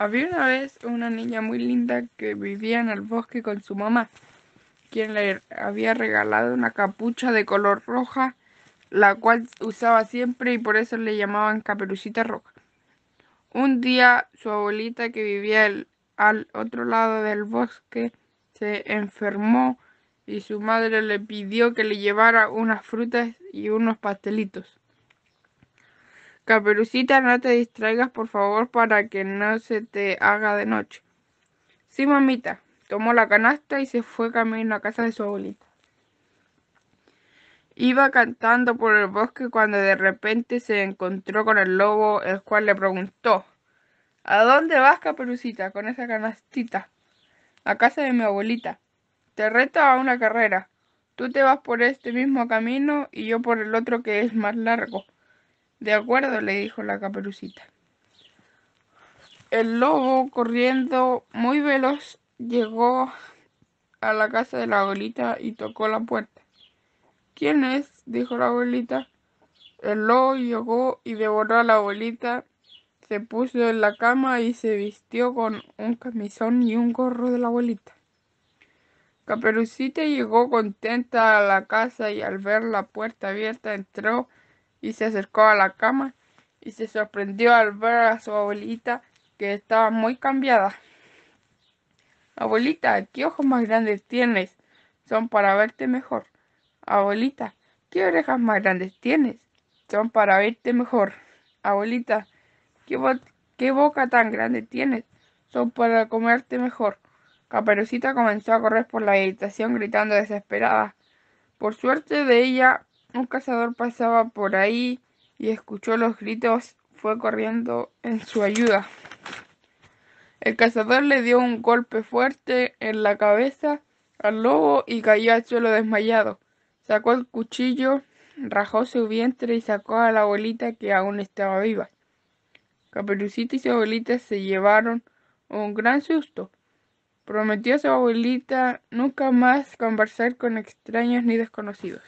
Había una vez una niña muy linda que vivía en el bosque con su mamá, quien le había regalado una capucha de color roja, la cual usaba siempre y por eso le llamaban caperucita roja. Un día su abuelita que vivía al otro lado del bosque se enfermó y su madre le pidió que le llevara unas frutas y unos pastelitos. Caperucita, no te distraigas, por favor, para que no se te haga de noche. Sí, mamita, tomó la canasta y se fue camino a casa de su abuelita. Iba cantando por el bosque cuando de repente se encontró con el lobo, el cual le preguntó, ¿A dónde vas, Caperucita, con esa canastita? A casa de mi abuelita. Te reto a una carrera. Tú te vas por este mismo camino y yo por el otro que es más largo. De acuerdo, le dijo la caperucita. El lobo, corriendo muy veloz, llegó a la casa de la abuelita y tocó la puerta. ¿Quién es? dijo la abuelita. El lobo llegó y devoró a la abuelita, se puso en la cama y se vistió con un camisón y un gorro de la abuelita. Caperucita llegó contenta a la casa y al ver la puerta abierta entró y se acercó a la cama y se sorprendió al ver a su abuelita que estaba muy cambiada. Abuelita, ¿qué ojos más grandes tienes? Son para verte mejor. Abuelita, ¿qué orejas más grandes tienes? Son para verte mejor. Abuelita, ¿qué, qué boca tan grande tienes? Son para comerte mejor. Caperucita comenzó a correr por la habitación gritando desesperada. Por suerte de ella, un cazador pasaba por ahí y escuchó los gritos, fue corriendo en su ayuda. El cazador le dio un golpe fuerte en la cabeza al lobo y cayó al suelo desmayado. Sacó el cuchillo, rajó su vientre y sacó a la abuelita que aún estaba viva. Caperucita y su abuelita se llevaron un gran susto. Prometió a su abuelita nunca más conversar con extraños ni desconocidos.